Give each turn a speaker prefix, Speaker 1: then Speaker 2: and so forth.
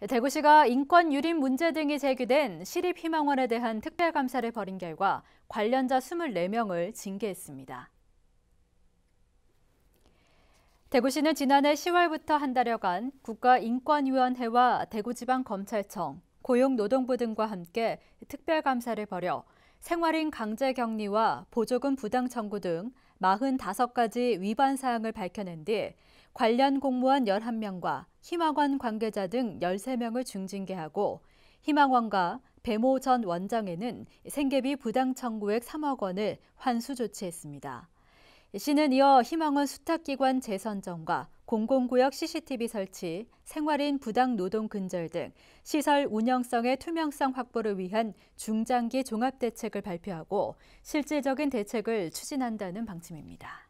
Speaker 1: 네, 대구시가 인권 유린 문제 등이 제기된 시립희망원에 대한 특별감사를 벌인 결과 관련자 24명을 징계했습니다. 대구시는 지난해 10월부터 한 달여간 국가인권위원회와 대구지방검찰청, 고용노동부 등과 함께 특별감사를 벌여 생활인 강제격리와 보조금 부당 청구 등 45가지 위반 사항을 밝혀낸 뒤 관련 공무원 11명과 희망원 관계자 등 13명을 중징계하고 희망원과 배모 전 원장에는 생계비 부당 청구액 3억 원을 환수 조치했습니다. 시는 이어 희망원 수탁기관 재선정과 공공구역 CCTV 설치, 생활인 부당 노동 근절 등 시설 운영성의 투명성 확보를 위한 중장기 종합대책을 발표하고 실질적인 대책을 추진한다는 방침입니다.